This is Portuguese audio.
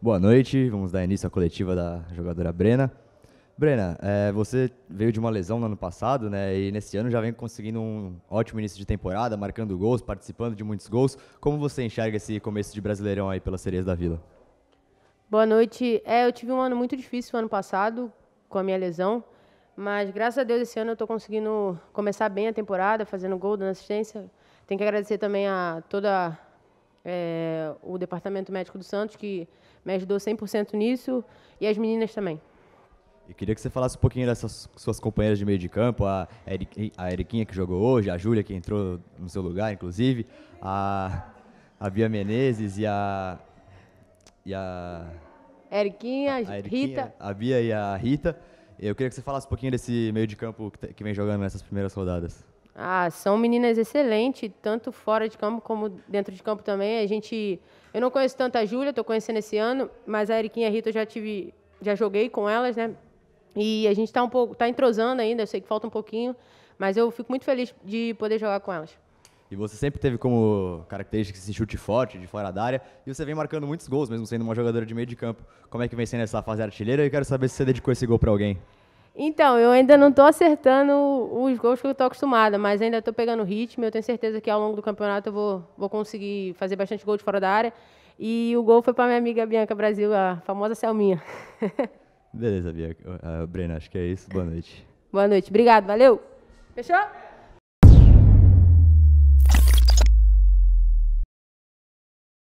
Boa noite, vamos dar início à coletiva da jogadora Brena. Brena, é, você veio de uma lesão no ano passado, né? E nesse ano já vem conseguindo um ótimo início de temporada, marcando gols, participando de muitos gols. Como você enxerga esse começo de Brasileirão aí pelas Sereias da Vila? Boa noite. É, eu tive um ano muito difícil ano passado com a minha lesão, mas graças a Deus esse ano eu estou conseguindo começar bem a temporada, fazendo gol, dando assistência. Tenho que agradecer também a toda é, o Departamento Médico do Santos, que me ajudou 100% nisso, e as meninas também. Eu queria que você falasse um pouquinho dessas suas companheiras de meio de campo, a, a Eriquinha que jogou hoje, a Júlia que entrou no seu lugar, inclusive, a, a Bia Menezes e a. E a. Eriquinha, a, Eriquinha, Rita. A Bia e a Rita. Eu queria que você falasse um pouquinho desse meio de campo que vem jogando nessas primeiras rodadas. Ah, são meninas excelentes, tanto fora de campo como dentro de campo também. A gente, eu não conheço tanto a Júlia, estou conhecendo esse ano, mas a Eriquinha e a Rita eu já tive, já joguei com elas, né? E a gente está um pouco, tá entrosando ainda, eu sei que falta um pouquinho, mas eu fico muito feliz de poder jogar com elas. E você sempre teve como característica esse chute forte de fora da área, e você vem marcando muitos gols, mesmo sendo uma jogadora de meio de campo. Como é que vem sendo essa fase artilheira? E quero saber se você dedicou esse gol para alguém. Então, eu ainda não estou acertando os gols que eu estou acostumada, mas ainda estou pegando ritmo. Eu tenho certeza que ao longo do campeonato eu vou, vou conseguir fazer bastante gol de fora da área. E o gol foi para minha amiga Bianca Brasil, a famosa Selminha. Beleza, Bianca. Uh, Breno, acho que é isso. Boa noite. Boa noite. Obrigado, valeu. Fechou?